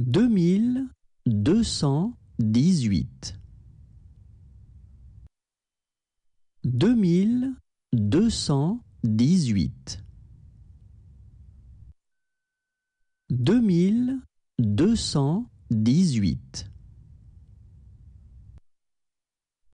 deux mille deux cent dix-huit. Deux mille deux cent dix-huit. Deux mille deux cent dix-huit.